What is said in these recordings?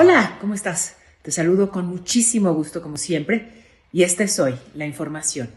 Hola, ¿cómo estás? Te saludo con muchísimo gusto como siempre y esta es hoy la información.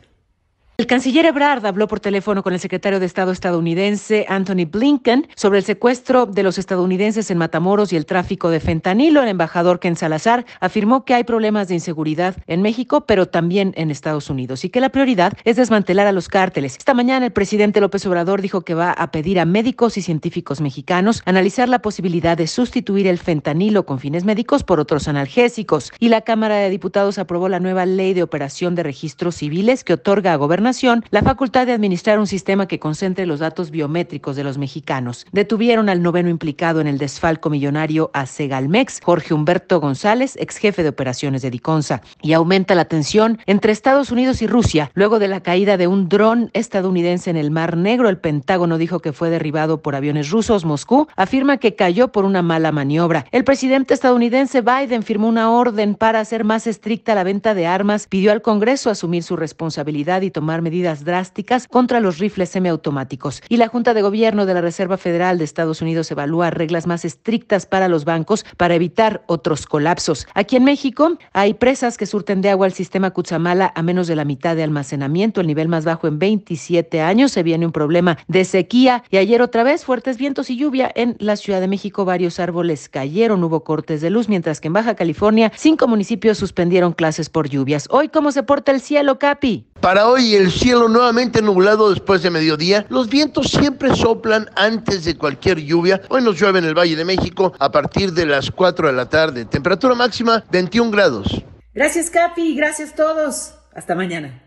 El canciller Ebrard habló por teléfono con el secretario de Estado estadounidense Anthony Blinken sobre el secuestro de los estadounidenses en Matamoros y el tráfico de fentanilo. El embajador Ken Salazar afirmó que hay problemas de inseguridad en México, pero también en Estados Unidos y que la prioridad es desmantelar a los cárteles. Esta mañana el presidente López Obrador dijo que va a pedir a médicos y científicos mexicanos analizar la posibilidad de sustituir el fentanilo con fines médicos por otros analgésicos. Y la Cámara de Diputados aprobó la nueva ley de operación de registros civiles que otorga a gobernadores la facultad de administrar un sistema que concentre los datos biométricos de los mexicanos. Detuvieron al noveno implicado en el desfalco millonario a Segalmex, Jorge Humberto González, ex jefe de operaciones de Diconsa. Y aumenta la tensión entre Estados Unidos y Rusia. Luego de la caída de un dron estadounidense en el Mar Negro, el Pentágono dijo que fue derribado por aviones rusos. Moscú afirma que cayó por una mala maniobra. El presidente estadounidense Biden firmó una orden para hacer más estricta la venta de armas, pidió al Congreso asumir su responsabilidad y tomar medidas drásticas contra los rifles semiautomáticos. Y la Junta de Gobierno de la Reserva Federal de Estados Unidos evalúa reglas más estrictas para los bancos para evitar otros colapsos. Aquí en México hay presas que surten de agua al sistema Cuchamala a menos de la mitad de almacenamiento, el nivel más bajo en 27 años. Se viene un problema de sequía y ayer otra vez fuertes vientos y lluvia en la Ciudad de México. Varios árboles cayeron, hubo cortes de luz, mientras que en Baja California cinco municipios suspendieron clases por lluvias. Hoy, ¿cómo se porta el cielo, Capi? Para hoy el cielo nuevamente nublado después de mediodía. Los vientos siempre soplan antes de cualquier lluvia. Hoy nos llueve en el Valle de México a partir de las 4 de la tarde. Temperatura máxima 21 grados. Gracias Capi, gracias a todos. Hasta mañana.